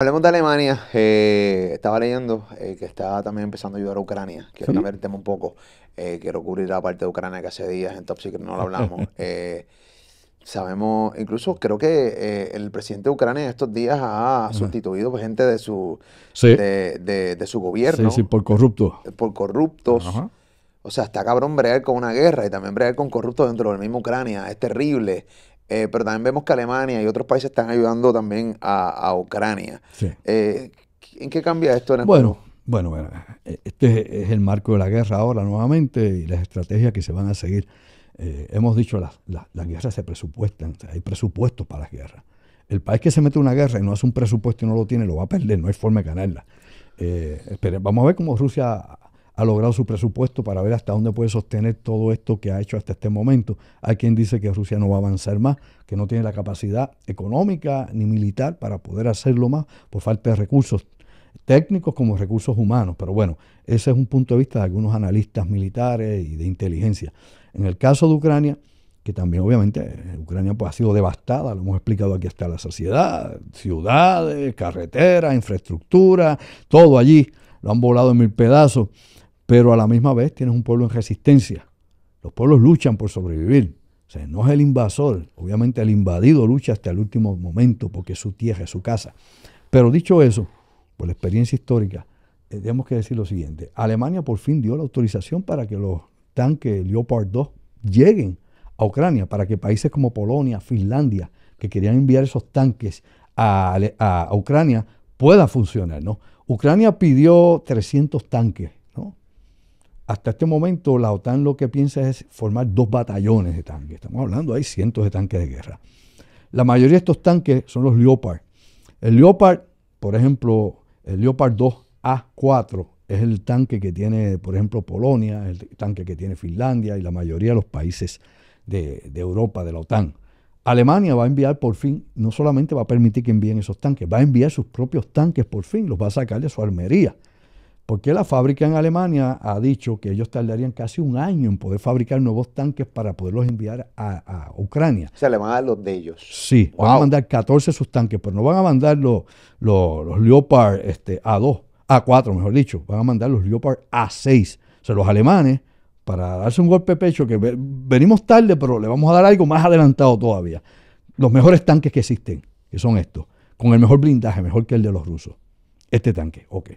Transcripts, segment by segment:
Hablemos de Alemania. Eh, estaba leyendo eh, que está también empezando a ayudar a Ucrania. Quiero sí. el tema un poco. Eh, quiero cubrir la parte de Ucrania que hace días en Top Secret no lo hablamos. sabemos, incluso creo que el presidente de Ucrania en estos días ha sustituido pues, gente de su, de, su gobierno. Sí, sí, por corruptos. Por corruptos. O sea, está cabrón bregar con una guerra y también bregar con corruptos dentro del mismo Ucrania. Es terrible. Eh, pero también vemos que Alemania y otros países están ayudando también a, Ucrania. Eh, ¿En qué cambia esto? bueno, bueno, bueno, eh, este es el marco de la guerra ahora nuevamente y las estrategias que se van a seguir. hemos dicho, las, guerras se presupuestan, hay presupuestos para las guerras. El país que se mete en una guerra y no hace un presupuesto y no lo tiene, lo va a perder, no hay forma de ganarla. vamos a ver cómo Rusia ha logrado su presupuesto para ver hasta dónde puede sostener todo esto que ha hecho hasta este momento. Hay quien dice que Rusia no va a avanzar más, que no tiene la capacidad económica ni militar para poder hacerlo más por falta de recursos técnicos como recursos humanos. Pero bueno, ese es un punto de vista de algunos analistas militares y de inteligencia. En el caso de Ucrania, que también obviamente eh, Ucrania pues, ha sido devastada, lo hemos explicado aquí hasta la sociedad, ciudades, carreteras, infraestructura, todo allí lo han volado en mil pedazos pero a la misma vez tienes un pueblo en resistencia. Los pueblos luchan por sobrevivir. O sea, no es el invasor. Obviamente el invadido lucha hasta el último momento porque es su tierra, es su casa. Pero dicho eso, por la experiencia histórica, eh, tenemos que decir lo siguiente. Alemania por fin dio la autorización para que los tanques Leopard 2 lleguen a Ucrania, para que países como Polonia, Finlandia, que querían enviar esos tanques a, Ucrania, puedan funcionar. ¿no? Ucrania pidió 300 tanques hasta este momento la OTAN lo que piensa es formar dos batallones de tanques. Estamos hablando, hay cientos de tanques de guerra. La mayoría de estos tanques son los Leopard. El Leopard, por ejemplo, el Leopard 2A4 es el tanque que tiene, por ejemplo, Polonia, el tanque que tiene Finlandia y la mayoría de los países de, de Europa, de la OTAN. Alemania va a enviar por fin, no solamente va a permitir que envíen esos tanques, va a enviar sus propios tanques por fin, los va a sacar de su armería porque la fábrica en Alemania ha dicho que ellos tardarían casi un año en poder fabricar nuevos tanques para poderlos enviar a, Ucrania. O sea, le van a dar los de ellos. Sí, van a mandar 14 sus tanques, pero no van a mandar los, los, Leopard este, A2, A4, mejor dicho, van a mandar los Leopard A6. O sea, los alemanes, para darse un golpe de pecho, que venimos tarde, pero le vamos a dar algo más adelantado todavía. Los mejores tanques que existen, que son estos, con el mejor blindaje, mejor que el de los rusos. Este tanque, ok.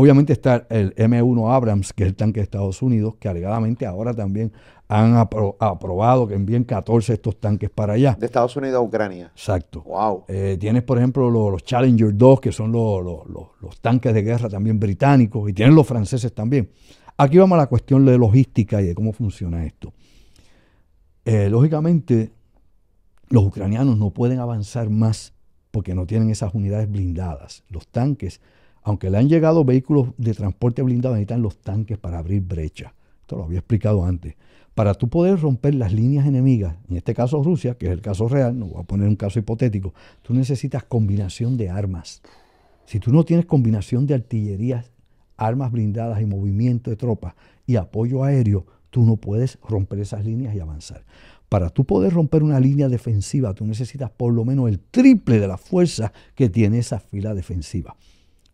Obviamente está el M1 Abrams, que es el tanque de Estados Unidos, que alegadamente ahora también han aprobado que envíen 14 estos tanques para allá. De Estados Unidos a Ucrania. Exacto. Wow. Eh, tienes, por ejemplo, los, Challenger 2, que son los, tanques de guerra también británicos, y tienen los franceses también. Aquí vamos a la cuestión de logística y de cómo funciona esto. Eh, lógicamente, los ucranianos no pueden avanzar más porque no tienen esas unidades blindadas. Los tanques aunque le han llegado vehículos de transporte blindado, necesitan los tanques para abrir brechas. Esto lo había explicado antes. Para tú poder romper las líneas enemigas, en este caso Rusia, que es el caso real, no voy a poner un caso hipotético, tú necesitas combinación de armas. Si tú no tienes combinación de artillería, armas blindadas y movimiento de tropas y apoyo aéreo, tú no puedes romper esas líneas y avanzar. Para tú poder romper una línea defensiva, tú necesitas por lo menos el triple de la fuerza que tiene esa fila defensiva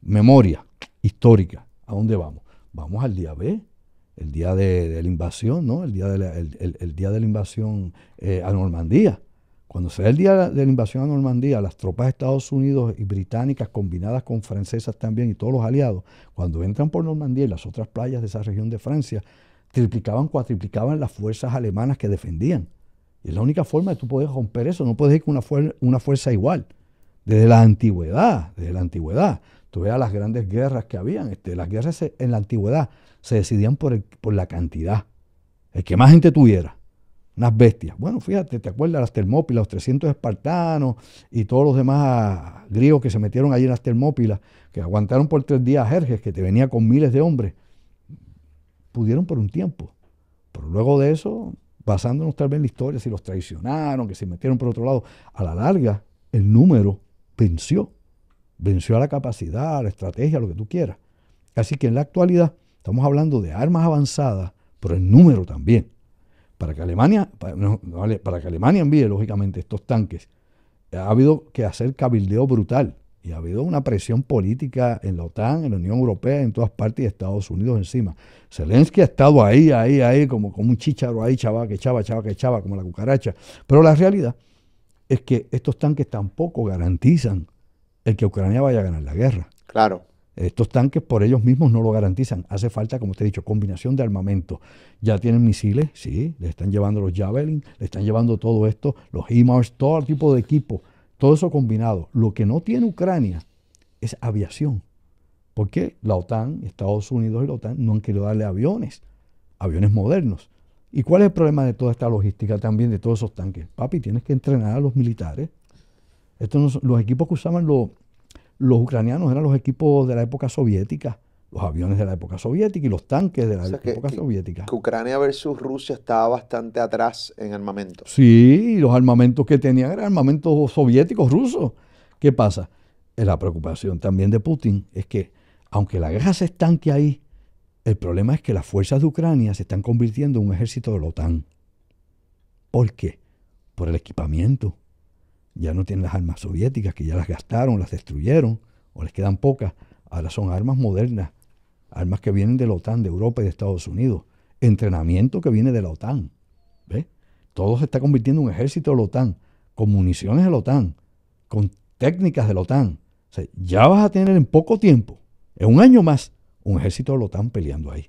memoria histórica. ¿A dónde vamos? Vamos al día B, el día de, la invasión, ¿no? El día de la, el, día de la invasión eh, a Normandía. Cuando se da el día de la invasión a Normandía, las tropas de Estados Unidos y británicas combinadas con francesas también y todos los aliados, cuando entran por Normandía y las otras playas de esa región de Francia, triplicaban, cuatriplicaban las fuerzas alemanas que defendían. Y es la única forma de tú poder romper eso, no puedes ir con una fuerza igual desde la antigüedad, desde la antigüedad. Tú veas las grandes guerras que habían, este, las guerras en la antigüedad se decidían por, la cantidad, el que más gente tuviera, unas bestias. Bueno, fíjate, te acuerdas las Termópilas, los 300 espartanos y todos los demás griegos que se metieron allí en las Termópilas, que aguantaron por tres días a Jerjes, que te venía con miles de hombres, pudieron por un tiempo. Pero luego de eso, basándonos tal vez en la historia, si los traicionaron, que se metieron por otro lado, a la larga, el número venció. Venció a la capacidad, a la estrategia, a lo que tú quieras. Así que en la actualidad estamos hablando de armas avanzadas, pero en número también. Para que Alemania, para, que Alemania envíe, lógicamente, estos tanques, ha habido que hacer cabildeo brutal. Y ha habido una presión política en la OTAN, en la Unión Europea, en todas partes y Estados Unidos encima. Zelensky ha estado ahí, ahí, ahí, como, como un chicharo ahí, chava, que chava, chava, que chava, como la cucaracha. Pero la realidad es que estos tanques tampoco garantizan el que Ucrania vaya a ganar la guerra. Claro. Estos tanques por ellos mismos no lo garantizan. Hace falta, como te he dicho, combinación de armamento. Ya tienen misiles, sí, le están llevando los Javelin, le están llevando todo esto, los HIMARS, todo tipo de equipo, todo eso combinado. Lo que no tiene Ucrania es aviación, porque la OTAN, Estados Unidos y la OTAN no han querido darle aviones, aviones modernos. ¿Y cuál es el problema de toda esta logística también, de todos esos tanques? Papi, tienes que entrenar a los militares. Estos los equipos que usaban los, ucranianos eran los equipos de la época soviética, los aviones de la época soviética y los tanques de la o sea, época soviética. Ucrania versus Rusia estaba bastante atrás en armamento. Sí, los armamentos que tenían eran armamentos soviéticos rusos. ¿Qué pasa? Eh, la preocupación también de Putin es que, aunque la guerra se estanque ahí, el problema es que las fuerzas de Ucrania se están convirtiendo en un ejército de la OTAN. ¿Por qué? Por el equipamiento. Ya no tienen las armas soviéticas que ya las gastaron, las destruyeron o les quedan pocas. Ahora son armas modernas, armas que vienen de la OTAN, de Europa y de Estados Unidos. Entrenamiento que viene de la OTAN. ¿ve? Todo se está convirtiendo en un ejército de la OTAN, con municiones de la OTAN, con técnicas de la OTAN. ya vas a tener en poco tiempo, en un año más, un ejército lo están peleando ahí.